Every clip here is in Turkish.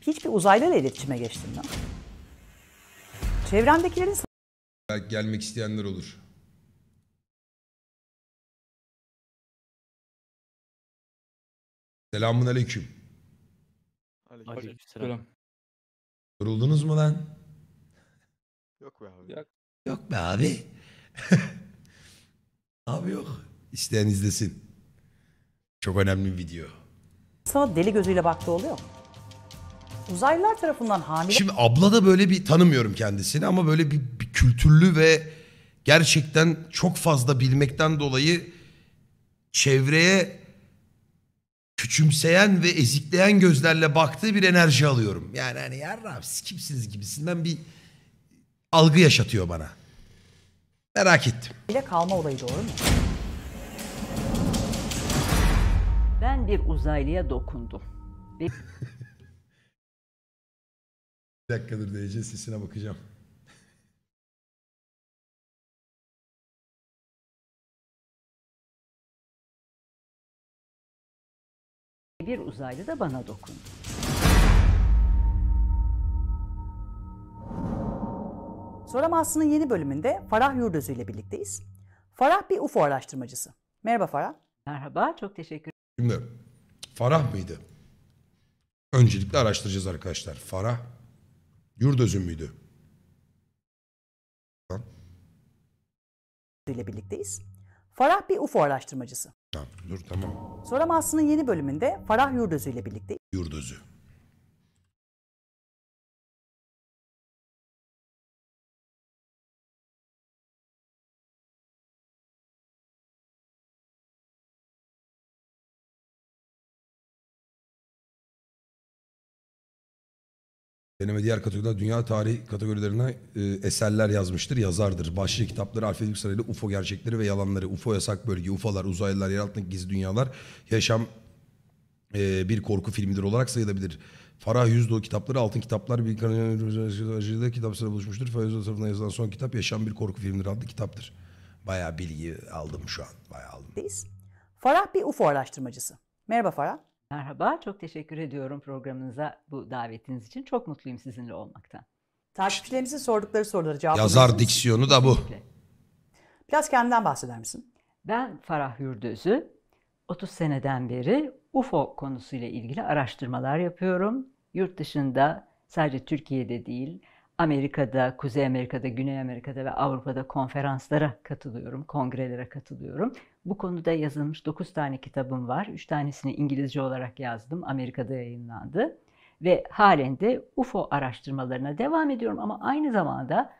Hiçbir uzaylı ile iletişime geçtim mi? Çevremdekilerin Belki gelmek isteyenler olur. Selamun aleyküm. Aleykümselam. Yoruldunuz mu lan? Yok be abi. Yok, yok be abi. abi yok. İsteyen izlesin. Çok önemli bir video. Sana deli gözüyle baktı oluyor mu? uzaylılar tarafından hamile... Şimdi abla da böyle bir tanımıyorum kendisini ama böyle bir, bir kültürlü ve gerçekten çok fazla bilmekten dolayı çevreye küçümseyen ve ezikleyen gözlerle baktığı bir enerji alıyorum. Yani hani yarrağım siz kimsiniz gibisinden bir algı yaşatıyor bana. Merak ettim. Bile kalma olayı doğru mu? Ben bir uzaylıya dokundum. Bir... Bir dakikadır DC sesine bakacağım. Bir uzaylı da bana dokundu. Soramazsın'ın yeni bölümünde Farah Yurdözü ile birlikteyiz. Farah bir UFO araştırmacısı. Merhaba Farah. Merhaba, çok teşekkür Şimdi Farah mıydı? Öncelikle araştıracağız arkadaşlar. Farah Yurdözüm müydü? Tamam. ...ile birlikteyiz. Farah bir UFO araştırmacısı. Tamam, dur tamam. Soramazsın'ın yeni bölümünde Farah Yurdözü ile birlikteyiz. Gürdöz'ü. Deneme diğer kategoride dünya tarihi kategorilerine e, eserler yazmıştır, yazardır. Başlığı kitapları alfabetik sırayla UFO gerçekleri ve yalanları, UFO yasak bölge, UFO'lar, uzaylılar, yer altındaki gizli dünyalar, yaşam e, bir korku filmidir olarak sayılabilir. Farah Yüzdoğu kitapları altın kitaplar bir kanalda kitap sıra buluşmuştur. Farah Yüzdoğu tarafından yazılan son kitap Yaşam Bir Korku Filmidir adlı kitaptır. Bayağı bilgi aldım şu an. Bayağı aldım. Biz Farah bir UFO araştırmacısı. Merhaba Farah. Merhaba, çok teşekkür ediyorum programınıza bu davetiniz için. Çok mutluyum sizinle olmaktan. Takipçilerimizin sordukları soruları cevap Yazar diksiyonu da bu. Biraz kendinden bahseder misin? Ben Farah Yurdözü. 30 seneden beri UFO konusuyla ilgili araştırmalar yapıyorum. Yurt dışında sadece Türkiye'de değil, Amerika'da, Kuzey Amerika'da, Güney Amerika'da ve Avrupa'da konferanslara katılıyorum, kongrelere katılıyorum. Bu konuda yazılmış 9 tane kitabım var. 3 tanesini İngilizce olarak yazdım. Amerika'da yayınlandı. Ve halen de UFO araştırmalarına devam ediyorum ama aynı zamanda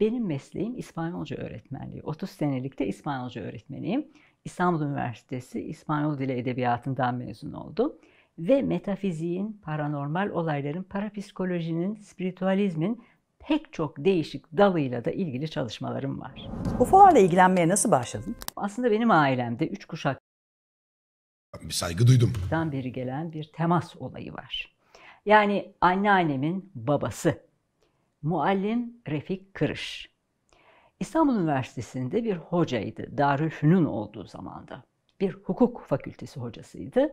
benim mesleğim İspanyolca öğretmenliği. 30 senelik de İspanyolca öğretmeniyim. İstanbul Üniversitesi İspanyol Dili Edebiyatı'ndan mezun oldum. Ve metafiziğin, paranormal olayların, parapsikolojinin, spiritualizmin pek çok değişik dalıyla da ilgili çalışmalarım var. UFO'larla ilgilenmeye nasıl başladın? Aslında benim ailemde üç kuşak bir saygı duydum. Dan beri gelen bir temas olayı var. Yani anneannemin babası muallim Refik Kırış. İstanbul Üniversitesi'nde bir hocaydı. Darülfünun olduğu zamanda. Bir hukuk fakültesi hocasıydı.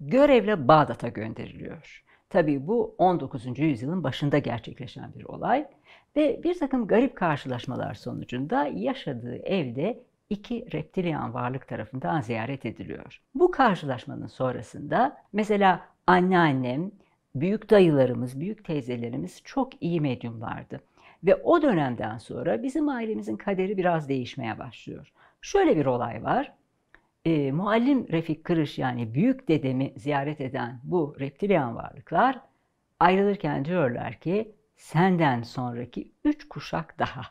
Görevle Bağdat'a gönderiliyor. Tabii bu 19. yüzyılın başında gerçekleşen bir olay ve bir takım garip karşılaşmalar sonucunda yaşadığı evde iki reptilian varlık tarafından ziyaret ediliyor. Bu karşılaşmanın sonrasında mesela anneannem, büyük dayılarımız, büyük teyzelerimiz çok iyi medyumlardı. Ve o dönemden sonra bizim ailemizin kaderi biraz değişmeye başlıyor. Şöyle bir olay var e, muallim Refik Kırış yani büyük dedemi ziyaret eden bu reptilian varlıklar ayrılırken diyorlar ki senden sonraki üç kuşak daha.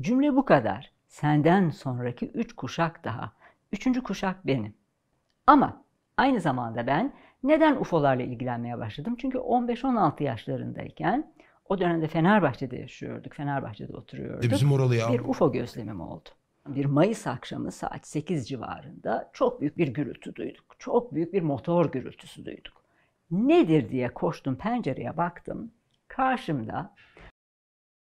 Cümle bu kadar. Senden sonraki üç kuşak daha. Üçüncü kuşak benim. Ama aynı zamanda ben neden UFO'larla ilgilenmeye başladım? Çünkü 15-16 yaşlarındayken o dönemde Fenerbahçe'de yaşıyorduk. Fenerbahçe'de oturuyorduk. E bizim oralı ya. Bir UFO gözlemim oldu bir Mayıs akşamı saat 8 civarında çok büyük bir gürültü duyduk. Çok büyük bir motor gürültüsü duyduk. Nedir diye koştum pencereye baktım. Karşımda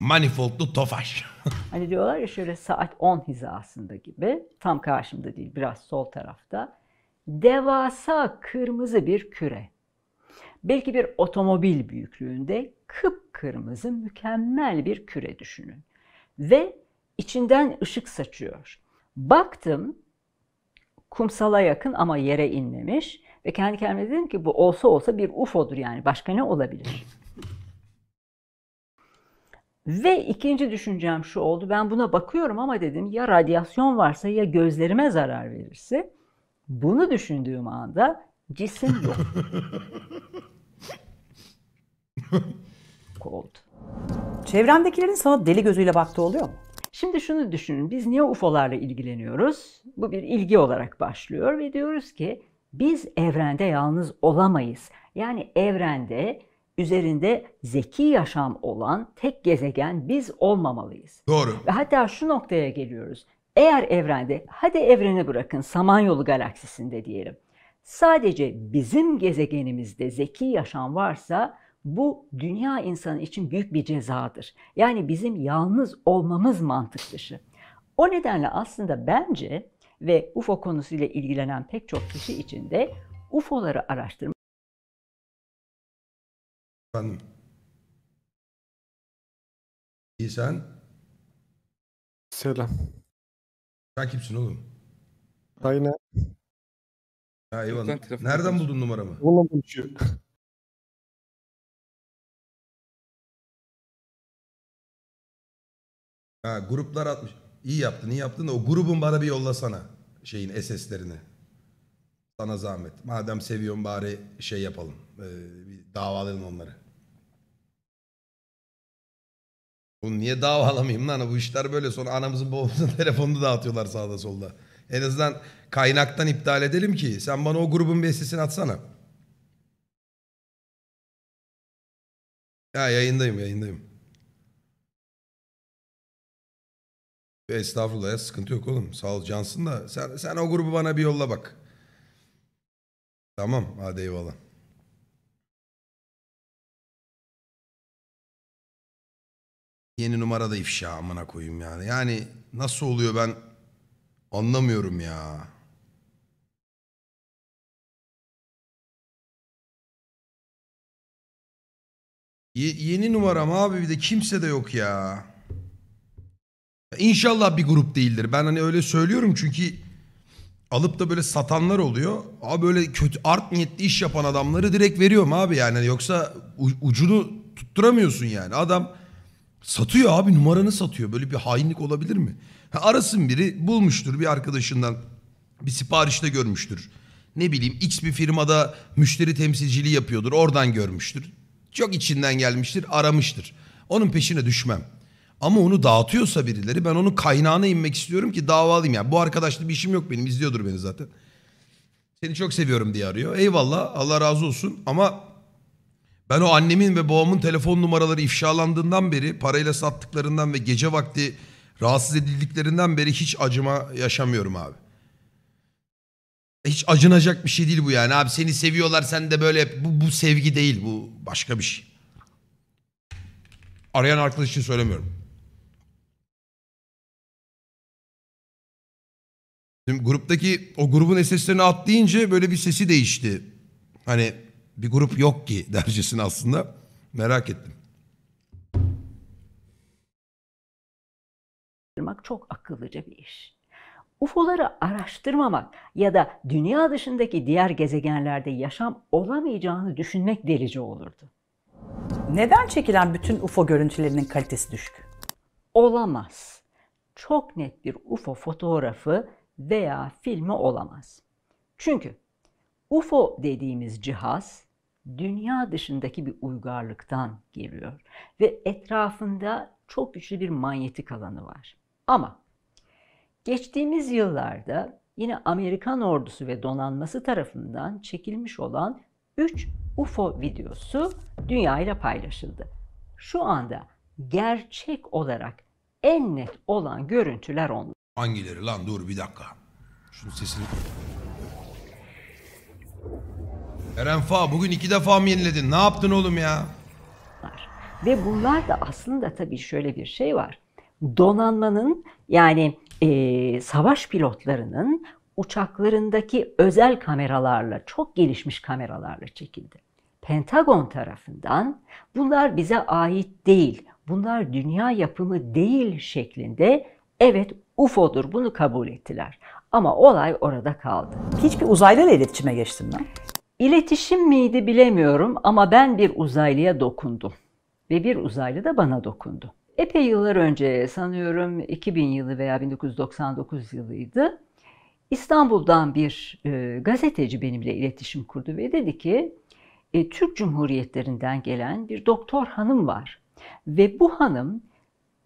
Manifoldlu Tofaş. hani diyorlar ya şöyle saat 10 hizasında gibi tam karşımda değil biraz sol tarafta devasa kırmızı bir küre. Belki bir otomobil büyüklüğünde kıpkırmızı mükemmel bir küre düşünün. Ve içinden ışık saçıyor. Baktım kumsala yakın ama yere inmemiş ve kendi kendime dedim ki bu olsa olsa bir UFO'dur yani başka ne olabilir? Ve ikinci düşüncem şu oldu. Ben buna bakıyorum ama dedim ya radyasyon varsa ya gözlerime zarar verirse. Bunu düşündüğüm anda cisim yok. oldu. Çevremdekilerin sana deli gözüyle baktığı oluyor mu? Şimdi şunu düşünün. Biz niye UFO'larla ilgileniyoruz? Bu bir ilgi olarak başlıyor ve diyoruz ki biz evrende yalnız olamayız. Yani evrende üzerinde zeki yaşam olan tek gezegen biz olmamalıyız. Doğru. Ve hatta şu noktaya geliyoruz. Eğer evrende, hadi evreni bırakın Samanyolu galaksisinde diyelim. Sadece bizim gezegenimizde zeki yaşam varsa bu dünya insanı için büyük bir cezadır. Yani bizim yalnız olmamız mantık dışı. O nedenle aslında bence ve UFO konusuyla ilgilenen pek çok kişi için de UFO'ları araştırmak Efendim. İyi sen? Selam. Sen kimsin oğlum? Aynen. Ha eyvallah. Nereden buldun numaramı? Bulamadım şu. Ha gruplar atmış. İyi yaptın iyi yaptın da o grubun bana bir yollasana şeyin SS'lerini. Sana zahmet. Madem seviyorum bari şey yapalım. Ee, bir davalayalım onları. Bunu niye davalamayayım lan? Bu işler böyle sonra anamızın babamızın telefonunu dağıtıyorlar sağda solda. En azından kaynaktan iptal edelim ki sen bana o grubun bir SS'ini atsana. Ya yayındayım yayındayım. Estağfurullah ya sıkıntı yok oğlum. Sağ ol cansın da sen, sen o grubu bana bir yolla bak. Tamam hadi eyvallah. Yeni numarada ifşa amına koyayım yani. Yani nasıl oluyor ben anlamıyorum ya. Ye yeni numaram abi bir de kimse de yok ya. İnşallah bir grup değildir. Ben hani öyle söylüyorum çünkü alıp da böyle satanlar oluyor. Abi böyle kötü art niyetli iş yapan adamları direkt veriyorum abi yani. Hani yoksa ucunu tutturamıyorsun yani. Adam satıyor abi numaranı satıyor. Böyle bir hainlik olabilir mi? Ha, arasın biri bulmuştur bir arkadaşından bir siparişte görmüştür. Ne bileyim X bir firmada müşteri temsilciliği yapıyordur oradan görmüştür. Çok içinden gelmiştir aramıştır. Onun peşine düşmem. Ama onu dağıtıyorsa birileri ben onun kaynağına inmek istiyorum ki davalıyım. Yani bu arkadaşla bir işim yok benim izliyordur beni zaten. Seni çok seviyorum diye arıyor. Eyvallah Allah razı olsun ama ben o annemin ve babamın telefon numaraları ifşalandığından beri parayla sattıklarından ve gece vakti rahatsız edildiklerinden beri hiç acıma yaşamıyorum abi. E, hiç acınacak bir şey değil bu yani. Abi seni seviyorlar sen de böyle bu, bu sevgi değil bu başka bir şey. Arayan arkadaş için söylemiyorum. Şimdi gruptaki o grubun seslerini atlayınca böyle bir sesi değişti. Hani bir grup yok ki dercesini aslında. Merak ettim. araştırmak çok akıllıca bir iş. UFO'ları araştırmamak ya da dünya dışındaki diğer gezegenlerde yaşam olamayacağını düşünmek delice olurdu. Neden çekilen bütün UFO görüntülerinin kalitesi düşük? Olamaz. Çok net bir UFO fotoğrafı veya filmi olamaz. Çünkü UFO dediğimiz cihaz dünya dışındaki bir uygarlıktan geliyor ve etrafında çok güçlü bir manyetik alanı var. Ama geçtiğimiz yıllarda yine Amerikan ordusu ve donanması tarafından çekilmiş olan 3 UFO videosu dünya paylaşıldı. Şu anda gerçek olarak en net olan görüntüler onlar. Hangileri lan dur bir dakika. Şunun sesini... Eren Fa bugün iki defa mı yeniledin? Ne yaptın oğlum ya? Ve bunlar da aslında tabii şöyle bir şey var. Donanmanın yani e, savaş pilotlarının uçaklarındaki özel kameralarla, çok gelişmiş kameralarla çekildi. Pentagon tarafından bunlar bize ait değil, bunlar dünya yapımı değil şeklinde Evet UFO'dur bunu kabul ettiler. Ama olay orada kaldı. Hiçbir uzaylı iletişime geçtin mi? İletişim miydi bilemiyorum ama ben bir uzaylıya dokundum. Ve bir uzaylı da bana dokundu. Epey yıllar önce sanıyorum 2000 yılı veya 1999 yılıydı. İstanbul'dan bir e, gazeteci benimle iletişim kurdu ve dedi ki e, Türk Cumhuriyetlerinden gelen bir doktor hanım var. Ve bu hanım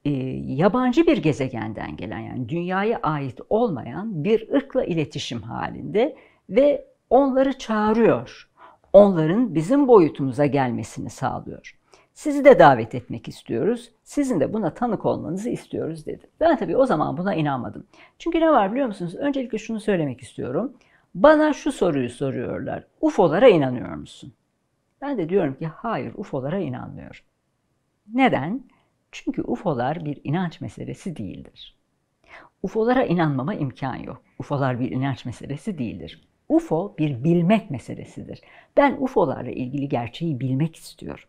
e, yabancı bir gezegenden gelen yani dünyaya ait olmayan bir ırkla iletişim halinde ve onları çağırıyor. Onların bizim boyutumuza gelmesini sağlıyor. Sizi de davet etmek istiyoruz. Sizin de buna tanık olmanızı istiyoruz dedi. Ben tabii o zaman buna inanmadım. Çünkü ne var biliyor musunuz? Öncelikle şunu söylemek istiyorum. Bana şu soruyu soruyorlar. UFO'lara inanıyor musun? Ben de diyorum ki hayır UFO'lara inanmıyorum. Neden? Çünkü UFO'lar bir inanç meselesi değildir. UFO'lara inanmama imkan yok. UFO'lar bir inanç meselesi değildir. UFO bir bilmek meselesidir. Ben UFO'larla ilgili gerçeği bilmek istiyorum.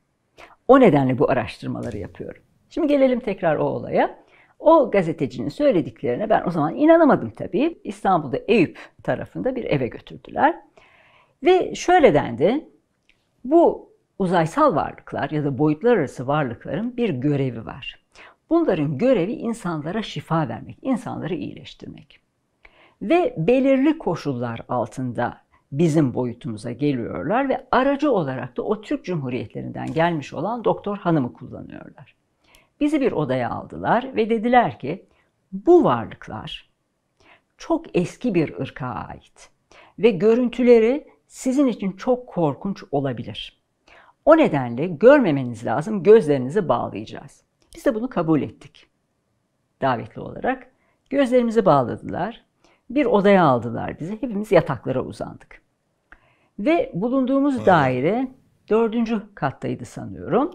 O nedenle bu araştırmaları yapıyorum. Şimdi gelelim tekrar o olaya. O gazetecinin söylediklerine ben o zaman inanamadım tabii. İstanbul'da Eyüp tarafında bir eve götürdüler. Ve şöyle dendi. Bu uzaysal varlıklar ya da boyutlar arası varlıkların bir görevi var. Bunların görevi insanlara şifa vermek, insanları iyileştirmek. Ve belirli koşullar altında bizim boyutumuza geliyorlar ve aracı olarak da o Türk Cumhuriyetlerinden gelmiş olan doktor hanımı kullanıyorlar. Bizi bir odaya aldılar ve dediler ki bu varlıklar çok eski bir ırka ait ve görüntüleri sizin için çok korkunç olabilir.'' O nedenle görmemeniz lazım, gözlerinizi bağlayacağız. Biz de bunu kabul ettik davetli olarak. Gözlerimizi bağladılar, bir odaya aldılar bizi, hepimiz yataklara uzandık. Ve bulunduğumuz evet. daire dördüncü kattaydı sanıyorum.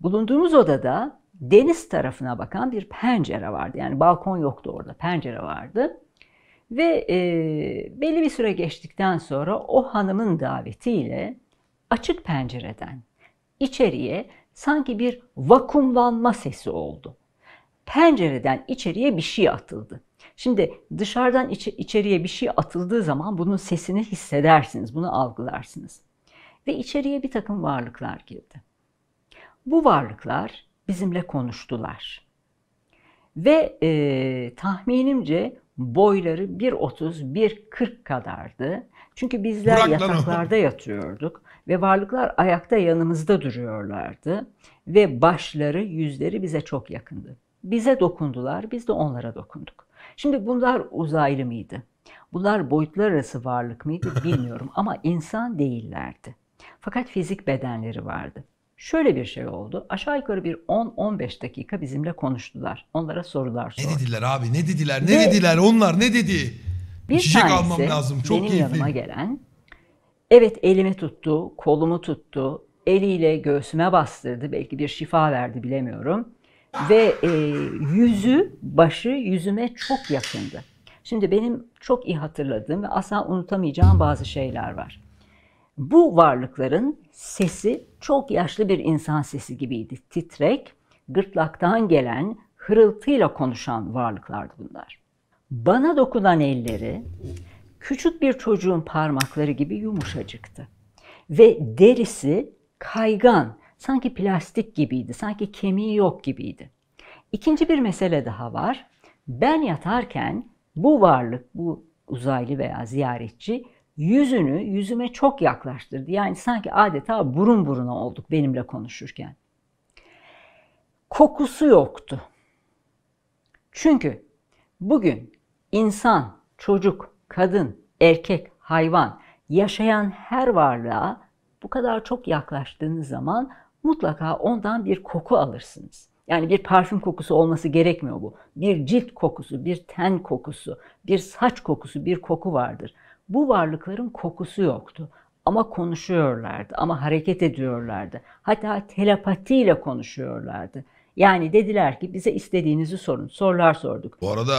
Bulunduğumuz odada deniz tarafına bakan bir pencere vardı. Yani balkon yoktu orada, pencere vardı. Ve e, belli bir süre geçtikten sonra o hanımın davetiyle açık pencereden içeriye sanki bir vakumlanma sesi oldu. Pencereden içeriye bir şey atıldı. Şimdi dışarıdan iç- içeriye bir şey atıldığı zaman bunun sesini hissedersiniz, bunu algılarsınız. Ve içeriye bir takım varlıklar girdi. Bu varlıklar bizimle konuştular. Ve e, tahminimce boyları 1.30-1.40 kadardı. Çünkü bizler Burak yataklarda yatıyorduk ve varlıklar ayakta yanımızda duruyorlardı ve başları, yüzleri bize çok yakındı. Bize dokundular, biz de onlara dokunduk. Şimdi bunlar uzaylı mıydı? Bunlar boyutlar arası varlık mıydı bilmiyorum ama insan değillerdi. Fakat fizik bedenleri vardı. Şöyle bir şey oldu. Aşağı yukarı bir 10-15 dakika bizimle konuştular. Onlara sorular sordu. Ne dediler abi? Ne dediler? Ne Ve dediler? Onlar ne dedi? Bir İçecek tanesi almam lazım. Çok benim keyifli. yanıma gelen Evet elimi tuttu, kolumu tuttu, eliyle göğsüme bastırdı. Belki bir şifa verdi bilemiyorum. Ve e, yüzü, başı yüzüme çok yakındı. Şimdi benim çok iyi hatırladığım ve asla unutamayacağım bazı şeyler var. Bu varlıkların sesi çok yaşlı bir insan sesi gibiydi. Titrek, gırtlaktan gelen, hırıltıyla konuşan varlıklardı bunlar. Bana dokunan elleri, küçük bir çocuğun parmakları gibi yumuşacıktı. Ve derisi kaygan, sanki plastik gibiydi, sanki kemiği yok gibiydi. İkinci bir mesele daha var. Ben yatarken bu varlık, bu uzaylı veya ziyaretçi yüzünü yüzüme çok yaklaştırdı. Yani sanki adeta burun buruna olduk benimle konuşurken. Kokusu yoktu. Çünkü bugün insan, çocuk kadın, erkek, hayvan, yaşayan her varlığa bu kadar çok yaklaştığınız zaman mutlaka ondan bir koku alırsınız. Yani bir parfüm kokusu olması gerekmiyor bu. Bir cilt kokusu, bir ten kokusu, bir saç kokusu, bir koku vardır. Bu varlıkların kokusu yoktu. Ama konuşuyorlardı, ama hareket ediyorlardı. Hatta telepatiyle konuşuyorlardı. Yani dediler ki bize istediğinizi sorun. Sorular sorduk. Bu arada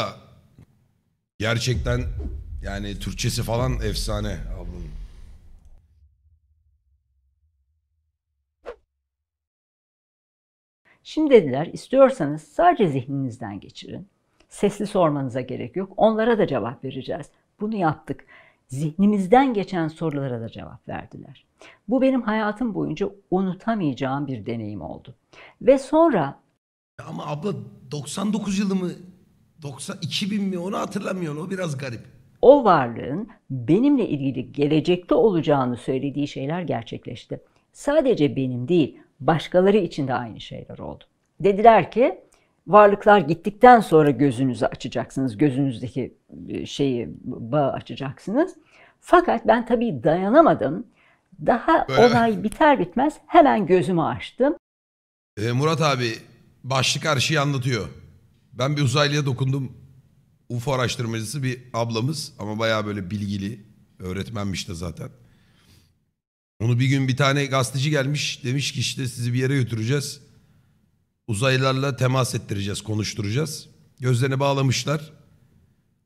gerçekten yani Türkçesi falan efsane ablanın. Şimdi dediler istiyorsanız sadece zihninizden geçirin. Sesli sormanıza gerek yok. Onlara da cevap vereceğiz. Bunu yaptık. Zihnimizden geçen sorulara da cevap verdiler. Bu benim hayatım boyunca unutamayacağım bir deneyim oldu. Ve sonra Ama abla 99 yılı mı 90 2000 mi onu hatırlamıyorum. O biraz garip o varlığın benimle ilgili gelecekte olacağını söylediği şeyler gerçekleşti. Sadece benim değil, başkaları için de aynı şeyler oldu. Dediler ki varlıklar gittikten sonra gözünüzü açacaksınız, gözünüzdeki e, şeyi bağı açacaksınız. Fakat ben tabii dayanamadım. Daha olay biter bitmez hemen gözümü açtım. E, Murat abi başlık her şeyi anlatıyor. Ben bir uzaylıya dokundum UFO araştırmacısı bir ablamız ama bayağı böyle bilgili öğretmenmiş de zaten. Onu bir gün bir tane gazeteci gelmiş demiş ki işte sizi bir yere götüreceğiz. Uzaylılarla temas ettireceğiz, konuşturacağız. Gözlerine bağlamışlar.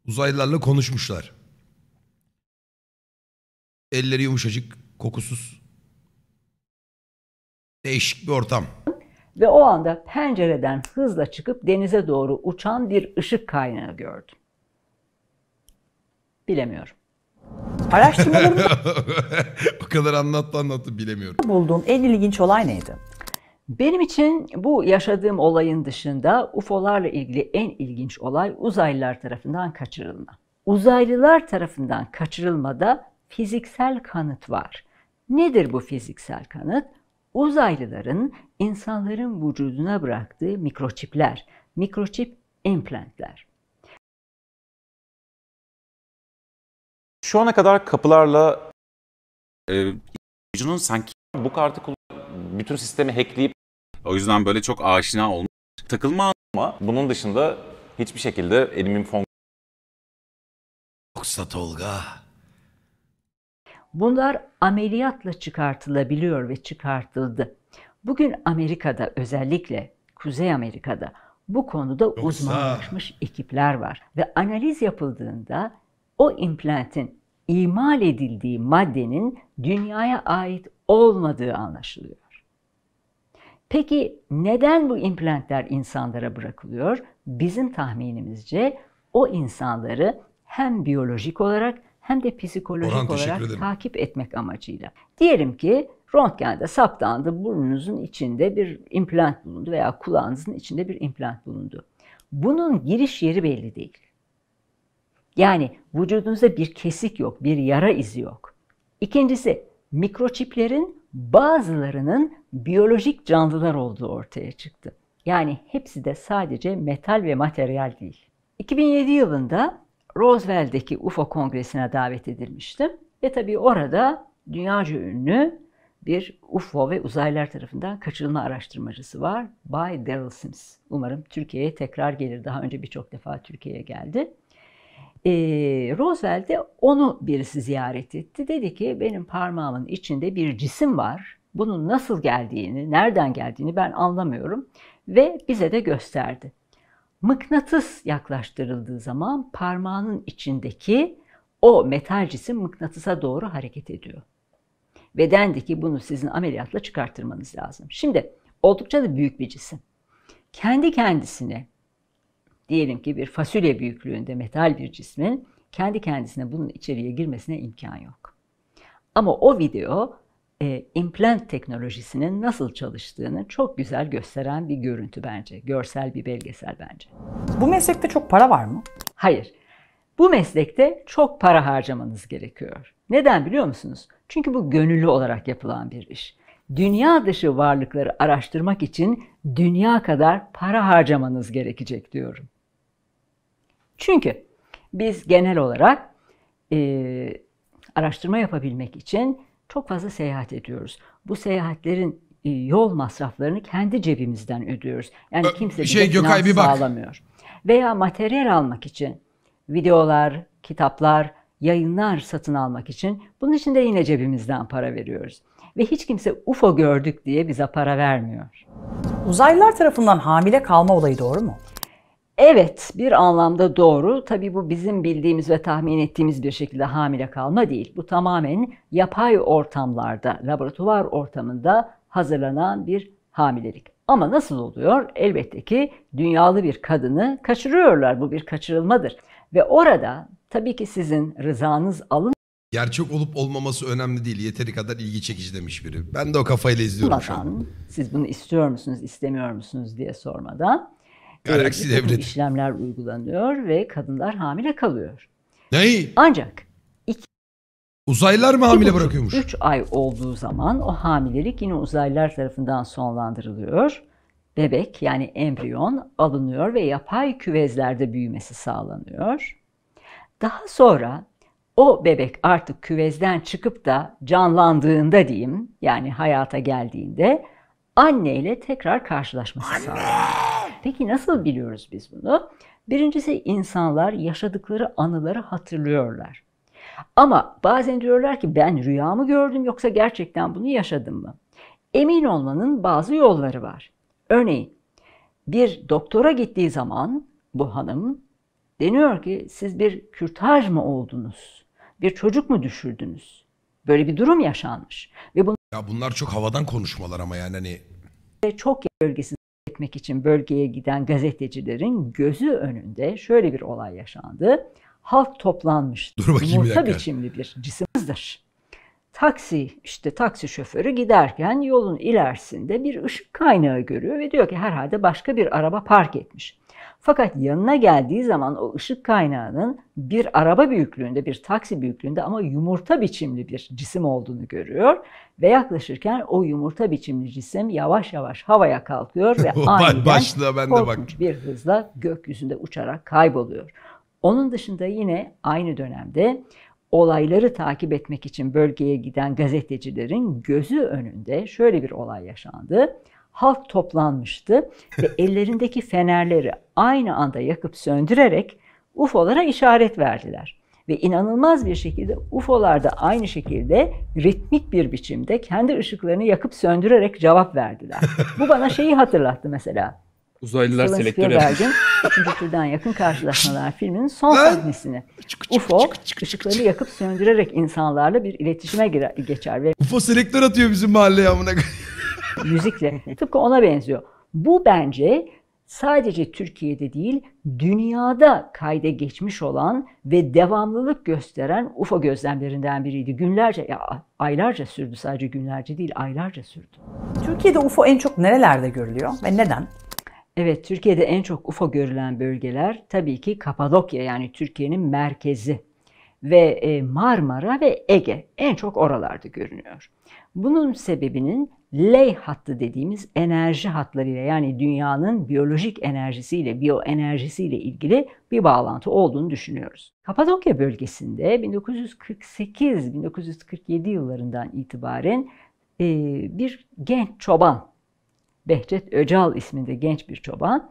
Uzaylılarla konuşmuşlar. Elleri yumuşacık, kokusuz. Değişik bir ortam ve o anda pencereden hızla çıkıp denize doğru uçan bir ışık kaynağı gördüm. Bilemiyorum. Araştırmalarımda o kadar anlattı anlattı bilemiyorum. bulduğum en ilginç olay neydi? Benim için bu yaşadığım olayın dışında UFO'larla ilgili en ilginç olay uzaylılar tarafından kaçırılma. Uzaylılar tarafından kaçırılmada fiziksel kanıt var. Nedir bu fiziksel kanıt? Uzaylıların insanların vücuduna bıraktığı mikroçipler, mikroçip implantlar. Şu ana kadar kapılarla e, ucunun sanki bu kartı kullanıp bütün sistemi hackleyip o yüzden böyle çok aşina olmuş. Takılma ama bunun dışında hiçbir şekilde elimin fon... Yoksa Tolga Bunlar ameliyatla çıkartılabiliyor ve çıkartıldı. Bugün Amerika'da özellikle Kuzey Amerika'da bu konuda Yoksa... uzmanlaşmış ekipler var ve analiz yapıldığında o implantin imal edildiği maddenin dünyaya ait olmadığı anlaşılıyor. Peki neden bu implantlar insanlara bırakılıyor? Bizim tahminimizce o insanları hem biyolojik olarak hem de psikolojik Orhan, olarak takip etmek amacıyla. Diyelim ki röntgende saptandı burnunuzun içinde bir implant bulundu veya kulağınızın içinde bir implant bulundu. Bunun giriş yeri belli değil. Yani vücudunuzda bir kesik yok, bir yara izi yok. İkincisi mikroçiplerin bazılarının biyolojik canlılar olduğu ortaya çıktı. Yani hepsi de sadece metal ve materyal değil. 2007 yılında Roosevelt'deki UFO Kongresi'ne davet edilmiştim. Ve tabii orada dünyaca ünlü bir UFO ve uzaylılar tarafından kaçırılma araştırmacısı var. Bay Daryl Sims. Umarım Türkiye'ye tekrar gelir. Daha önce birçok defa Türkiye'ye geldi. Ee, Roosevelt de onu birisi ziyaret etti. Dedi ki benim parmağımın içinde bir cisim var. Bunun nasıl geldiğini, nereden geldiğini ben anlamıyorum. Ve bize de gösterdi. Mıknatıs yaklaştırıldığı zaman parmağının içindeki o metal cisim mıknatısa doğru hareket ediyor. Ve dendi ki bunu sizin ameliyatla çıkarttırmanız lazım. Şimdi oldukça da büyük bir cisim. Kendi kendisine diyelim ki bir fasulye büyüklüğünde metal bir cismin kendi kendisine bunun içeriye girmesine imkan yok. Ama o video e, implant teknolojisinin nasıl çalıştığını çok güzel gösteren bir görüntü bence. Görsel bir belgesel bence. Bu meslekte çok para var mı? Hayır. Bu meslekte çok para harcamanız gerekiyor. Neden biliyor musunuz? Çünkü bu gönüllü olarak yapılan bir iş. Dünya dışı varlıkları araştırmak için dünya kadar para harcamanız gerekecek diyorum. Çünkü biz genel olarak e, araştırma yapabilmek için çok fazla seyahat ediyoruz. Bu seyahatlerin e, yol masraflarını kendi cebimizden ödüyoruz. Yani kimse bir şey Gökay bir sağlamıyor. Veya materyal almak için videolar, kitaplar, yayınlar satın almak için bunun için de yine cebimizden para veriyoruz. Ve hiç kimse UFO gördük diye bize para vermiyor. Uzaylılar tarafından hamile kalma olayı doğru mu? Evet, bir anlamda doğru. Tabii bu bizim bildiğimiz ve tahmin ettiğimiz bir şekilde hamile kalma değil. Bu tamamen yapay ortamlarda, laboratuvar ortamında hazırlanan bir hamilelik. Ama nasıl oluyor? Elbette ki dünyalı bir kadını kaçırıyorlar. Bu bir kaçırılmadır. Ve orada tabii ki sizin rızanız alın Gerçek olup olmaması önemli değil. Yeteri kadar ilgi çekici demiş biri. Ben de o kafayla izliyorum şu an. Siz bunu istiyor musunuz, istemiyor musunuz diye sormadan Aksi devlet. işlemler uygulanıyor ve kadınlar hamile kalıyor. Neyi? Ancak Uzaylılar mı hamile bırakıyormuş? 3 ay olduğu zaman o hamilelik yine uzaylılar tarafından sonlandırılıyor. Bebek yani embriyon alınıyor ve yapay küvezlerde büyümesi sağlanıyor. Daha sonra o bebek artık küvezden çıkıp da canlandığında diyeyim yani hayata geldiğinde anne ile tekrar karşılaşması anne! sağlanıyor. Peki nasıl biliyoruz biz bunu? Birincisi insanlar yaşadıkları anıları hatırlıyorlar. Ama bazen diyorlar ki ben rüyamı gördüm yoksa gerçekten bunu yaşadım mı? Emin olmanın bazı yolları var. Örneğin bir doktora gittiği zaman bu hanım deniyor ki siz bir kürtaj mı oldunuz? Bir çocuk mu düşürdünüz? Böyle bir durum yaşanmış ve bunu ya bunlar çok havadan konuşmalar ama yani hani çok bölgesi etmek için bölgeye giden gazetecilerin gözü önünde şöyle bir olay yaşandı. Halk toplanmış. Dur bakayım bir biçimli bir cisimizdir. Taksi işte taksi şoförü giderken yolun ilerisinde bir ışık kaynağı görüyor ve diyor ki herhalde başka bir araba park etmiş. Fakat yanına geldiği zaman o ışık kaynağının bir araba büyüklüğünde, bir taksi büyüklüğünde ama yumurta biçimli bir cisim olduğunu görüyor. Ve yaklaşırken o yumurta biçimli cisim yavaş yavaş havaya kalkıyor ve aniden başlığa ben de bak. bir hızla gökyüzünde uçarak kayboluyor. Onun dışında yine aynı dönemde olayları takip etmek için bölgeye giden gazetecilerin gözü önünde şöyle bir olay yaşandı halk toplanmıştı ve ellerindeki fenerleri aynı anda yakıp söndürerek UFO'lara işaret verdiler. Ve inanılmaz bir şekilde UFO'lar da aynı şekilde ritmik bir biçimde kendi ışıklarını yakıp söndürerek cevap verdiler. Bu bana şeyi hatırlattı mesela. Uzaylılar Steven selektör Spielberg'in Üçüncü Türden Yakın Karşılaşmalar filminin son sahnesini. UFO ışıkları yakıp söndürerek insanlarla bir iletişime girer, geçer. Ve... UFO selektör atıyor bizim mahalleye amına koyayım müzikle. Tıpkı ona benziyor. Bu bence sadece Türkiye'de değil, dünyada kayda geçmiş olan ve devamlılık gösteren UFO gözlemlerinden biriydi. Günlerce, ya aylarca sürdü sadece günlerce değil, aylarca sürdü. Türkiye'de UFO en çok nerelerde görülüyor ve neden? Evet, Türkiye'de en çok UFO görülen bölgeler tabii ki Kapadokya yani Türkiye'nin merkezi ve e, Marmara ve Ege en çok oralarda görünüyor. Bunun sebebinin Ley hattı dediğimiz enerji hatlarıyla yani dünyanın biyolojik enerjisiyle, biyoenerjisiyle ilgili bir bağlantı olduğunu düşünüyoruz. Kapadokya bölgesinde 1948-1947 yıllarından itibaren bir genç çoban, Behçet Öcal isminde genç bir çoban,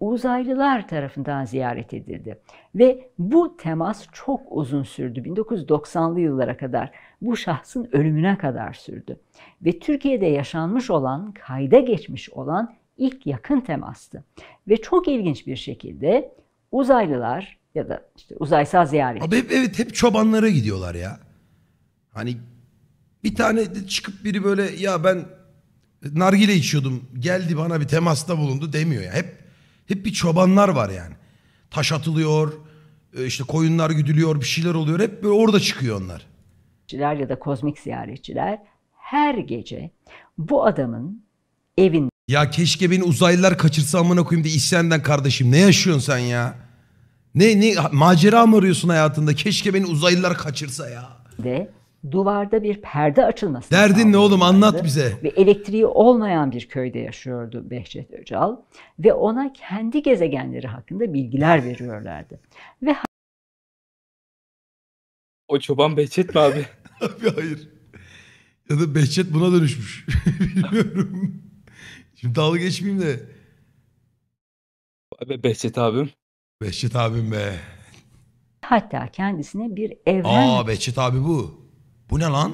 uzaylılar tarafından ziyaret edildi. Ve bu temas çok uzun sürdü. 1990'lı yıllara kadar bu şahsın ölümüne kadar sürdü. Ve Türkiye'de yaşanmış olan, kayda geçmiş olan ilk yakın temastı. Ve çok ilginç bir şekilde uzaylılar ya da işte uzaysal ziyaret. Abi evet hep çobanlara gidiyorlar ya. Hani bir tane de çıkıp biri böyle ya ben nargile içiyordum geldi bana bir temasta bulundu demiyor ya. Hep hep bir çobanlar var yani. Taş atılıyor, e, işte koyunlar güdülüyor, bir şeyler oluyor. Hep böyle orada çıkıyor onlar. Ya da kozmik ziyaretçiler her gece bu adamın evinde ya keşke beni uzaylılar kaçırsa amına koyayım diye isyenden kardeşim. Ne yaşıyorsun sen ya? Ne ne macera mı arıyorsun hayatında? Keşke beni uzaylılar kaçırsa ya. De duvarda bir perde açılması. Derdin ne oğlum anlat bize. Ve elektriği olmayan bir köyde yaşıyordu Behçet Öcal ve ona kendi gezegenleri hakkında bilgiler veriyorlardı. Ve o çoban Behçet mi abi? abi hayır. Ya da Behçet buna dönüşmüş. Bilmiyorum. Şimdi dalga geçmeyeyim de. Abi Behçet abim. Behçet abim be. Hatta kendisine bir evren... Aa Behçet abi bu. Bu ne lan?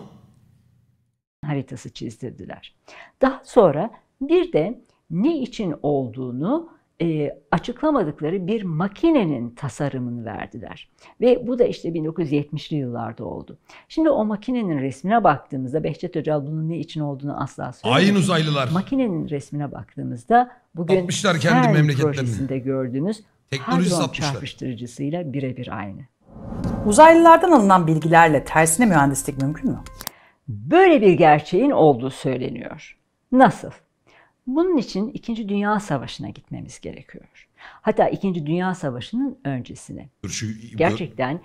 Haritası çizdirdiler. Daha sonra bir de ne için olduğunu e, açıklamadıkları bir makinenin tasarımını verdiler. Ve bu da işte 1970'li yıllarda oldu. Şimdi o makinenin resmine baktığımızda Behçet Öcal bunun ne için olduğunu asla söylemedi. Aynı uzaylılar. Makinenin resmine baktığımızda bugün Atmışlar kendi memleketlerini. projesinde gördüğünüz Teknoloji Hadron satmışlar. çarpıştırıcısıyla birebir aynı. Uzaylılardan alınan bilgilerle tersine mühendislik mümkün mü? Böyle bir gerçeğin olduğu söyleniyor. Nasıl? Bunun için 2. Dünya Savaşı'na gitmemiz gerekiyor. Hatta 2. Dünya Savaşı'nın öncesine. Gerçekten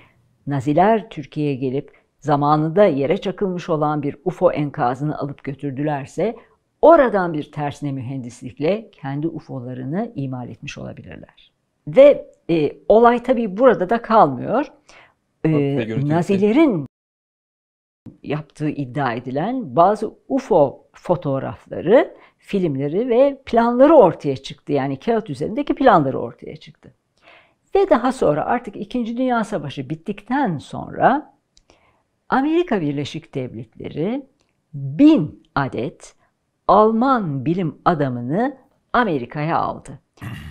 Naziler Türkiye'ye gelip zamanında yere çakılmış olan bir UFO enkazını alıp götürdülerse oradan bir tersine mühendislikle kendi UFO'larını imal etmiş olabilirler. Ve e, olay tabii burada da kalmıyor e, Nazilerin yaptığı iddia edilen bazı UFO fotoğrafları, filmleri ve planları ortaya çıktı. Yani kağıt üzerindeki planları ortaya çıktı. Ve daha sonra artık İkinci Dünya Savaşı bittikten sonra Amerika Birleşik Devletleri bin adet Alman bilim adamını Amerika'ya aldı.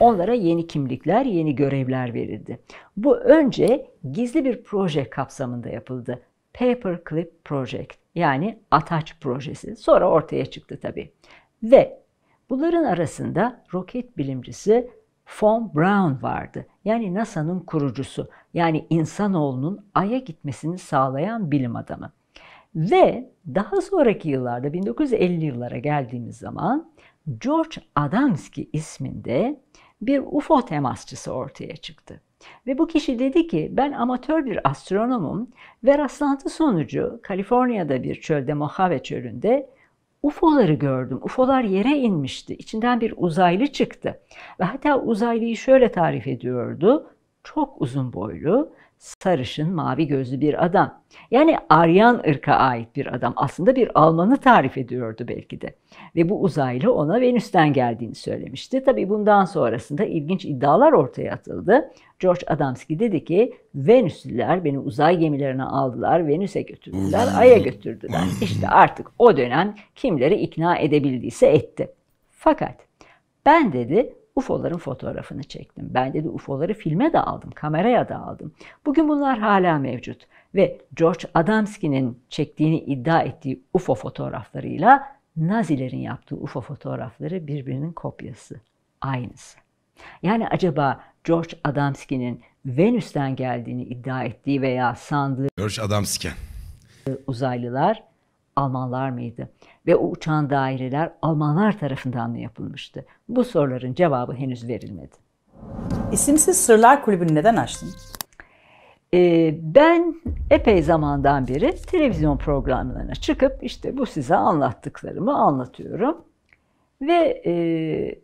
Onlara yeni kimlikler, yeni görevler verildi. Bu önce gizli bir proje kapsamında yapıldı. Paperclip Project yani Ataç projesi. Sonra ortaya çıktı tabii. Ve bunların arasında roket bilimcisi Von Braun vardı. Yani NASA'nın kurucusu. Yani insanoğlunun Ay'a gitmesini sağlayan bilim adamı. Ve daha sonraki yıllarda 1950 yıllara geldiğimiz zaman George Adamski isminde bir UFO temasçısı ortaya çıktı. Ve bu kişi dedi ki ben amatör bir astronomum ve rastlantı sonucu Kaliforniya'da bir çölde Mojave çölünde UFO'ları gördüm. UFO'lar yere inmişti. İçinden bir uzaylı çıktı. Ve hatta uzaylıyı şöyle tarif ediyordu. Çok uzun boylu sarışın mavi gözlü bir adam. Yani Aryan ırka ait bir adam. Aslında bir Alman'ı tarif ediyordu belki de. Ve bu uzaylı ona Venüs'ten geldiğini söylemişti. Tabi bundan sonrasında ilginç iddialar ortaya atıldı. George Adamski dedi ki Venüslüler beni uzay gemilerine aldılar, Venüs'e götürdüler, Ay'a götürdüler. İşte artık o dönem kimleri ikna edebildiyse etti. Fakat ben dedi UFO'ların fotoğrafını çektim. Ben dedi UFO'ları filme de aldım, kameraya da aldım. Bugün bunlar hala mevcut ve George Adamski'nin çektiğini iddia ettiği UFO fotoğraflarıyla Nazilerin yaptığı UFO fotoğrafları birbirinin kopyası, aynısı. Yani acaba George Adamski'nin Venüs'ten geldiğini iddia ettiği veya sandığı George Adamski uzaylılar Almanlar mıydı? Ve o uçan daireler Almanlar tarafından mı yapılmıştı? Bu soruların cevabı henüz verilmedi. İsimsiz Sırlar Kulübü'nü neden açtın? Ee, ben epey zamandan beri televizyon programlarına çıkıp işte bu size anlattıklarımı anlatıyorum. Ve e,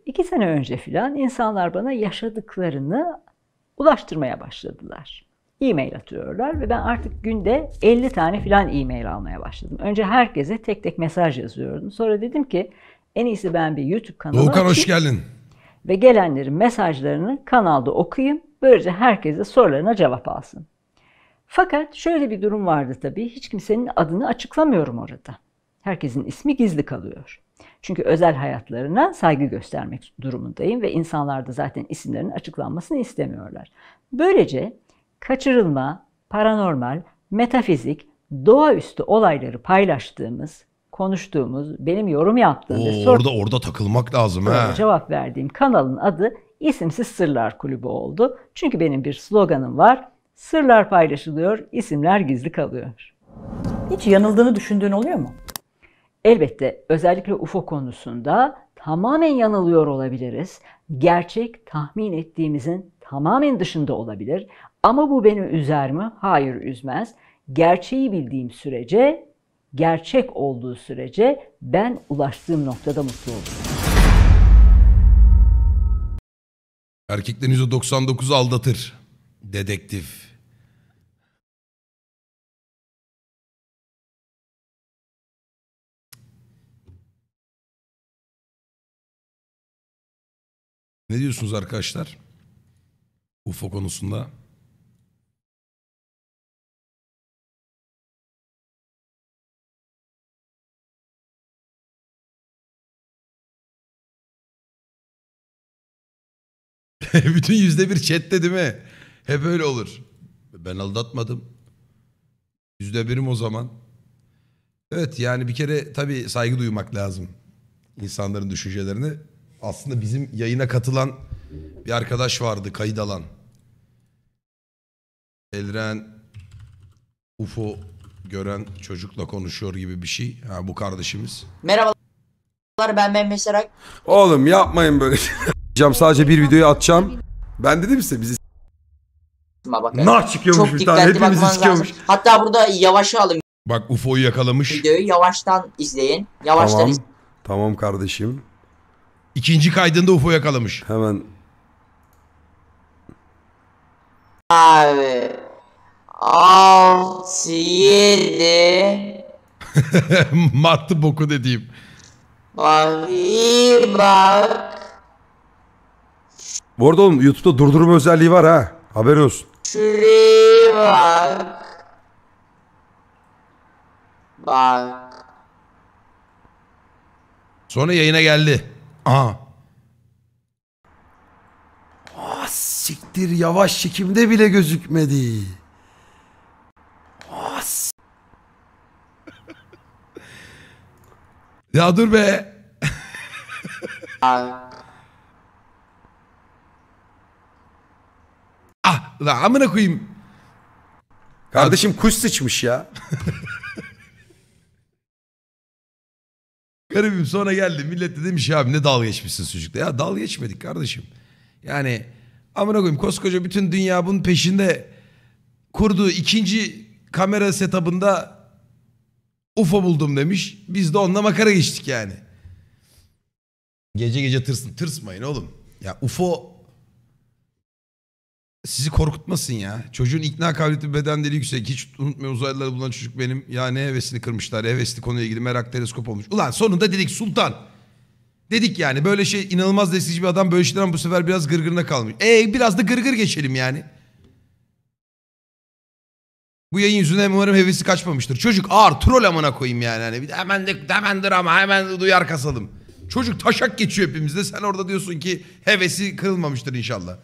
iki sene önce filan insanlar bana yaşadıklarını ulaştırmaya başladılar e-mail atıyorlar ve ben artık günde 50 tane filan e-mail almaya başladım. Önce herkese tek tek mesaj yazıyordum. Sonra dedim ki en iyisi ben bir YouTube kanalı Doğukan hoş geldin. Ve gelenlerin mesajlarını kanalda okuyayım. Böylece herkese sorularına cevap alsın. Fakat şöyle bir durum vardı tabii. Hiç kimsenin adını açıklamıyorum orada. Herkesin ismi gizli kalıyor. Çünkü özel hayatlarına saygı göstermek durumundayım ve insanlar da zaten isimlerin açıklanmasını istemiyorlar. Böylece kaçırılma, paranormal, metafizik, doğaüstü olayları paylaştığımız, konuştuğumuz, benim yorum yaptığım Oo, ve sor- orada orada takılmak lazım ha. cevap verdiğim kanalın adı İsimsiz Sırlar Kulübü oldu. Çünkü benim bir sloganım var. Sırlar paylaşılıyor, isimler gizli kalıyor. Hiç yanıldığını düşündüğün oluyor mu? Elbette özellikle UFO konusunda tamamen yanılıyor olabiliriz. Gerçek tahmin ettiğimizin tamamen dışında olabilir. Ama bu beni üzer mi? Hayır üzmez. Gerçeği bildiğim sürece, gerçek olduğu sürece ben ulaştığım noktada mutlu olurum. Erkeklerin %99'u aldatır. Dedektif. Ne diyorsunuz arkadaşlar? UFO konusunda Bütün yüzde bir chatte değil mi? Hep öyle olur. Ben aldatmadım. Yüzde birim o zaman. Evet yani bir kere tabii saygı duymak lazım. insanların düşüncelerini. Aslında bizim yayına katılan bir arkadaş vardı kayıt alan. Elren UFO gören çocukla konuşuyor gibi bir şey. Ha, bu kardeşimiz. Merhabalar ben Mehmet Serak. Oğlum yapmayın böyle Cam sadece bir videoyu atacağım. Ben dedim size bizi Bak, nah çıkıyormuş bir tane dikkatli hepimizi sikiyormuş. Hatta burada yavaşı alın Bak UFO'yu yakalamış. videoyu. Yavaştan izleyin. Yavaştan Tamam. izleyin. Tamam kardeşim. İkinci kaydında UFO yakalamış. Hemen Abi. altı yedi. Mat boku dediğim. bak, bir bak. Bu arada oğlum YouTube'da durdurma özelliği var ha. Haberin olsun. bak. Bak. Sonra yayına geldi. Aha. Ah siktir yavaş çekimde bile gözükmedi. Ah Ya dur be. Ah lan amına koyayım. Kardeşim kuş sıçmış ya. Garibim sonra geldi millet de demiş abi ne dalga geçmişsin sucukla. Ya dalga geçmedik kardeşim. Yani amına koyayım koskoca bütün dünya bunun peşinde kurduğu ikinci kamera setup'ında UFO buldum demiş. Biz de onunla makara geçtik yani. Gece gece tırsın. Tırsmayın oğlum. Ya UFO sizi korkutmasın ya. Çocuğun ikna kabiliyeti beden dili yüksek. Hiç unutmayın uzaylıları bulan çocuk benim. Ya ne hevesini kırmışlar. Hevesli konuyla ilgili merak teleskop olmuş. Ulan sonunda dedik sultan. Dedik yani böyle şey inanılmaz destekçi bir adam böyle şeyler bu sefer biraz gırgırına kalmış. E biraz da gırgır geçelim yani. Bu yayın yüzünden umarım hevesi kaçmamıştır. Çocuk ağır troll amına koyayım yani. Hani bir de hemen de hemendir ama hemen de duyar kasalım. Çocuk taşak geçiyor hepimizde. Sen orada diyorsun ki hevesi kırılmamıştır inşallah.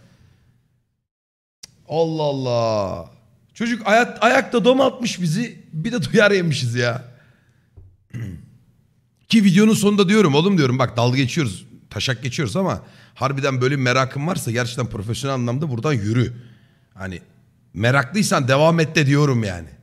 Allah Allah. Çocuk ayak, ayakta dom atmış bizi. Bir de duyar yemişiz ya. Ki videonun sonunda diyorum oğlum diyorum bak dalga geçiyoruz. Taşak geçiyoruz ama harbiden böyle merakın varsa gerçekten profesyonel anlamda buradan yürü. Hani meraklıysan devam et de diyorum yani.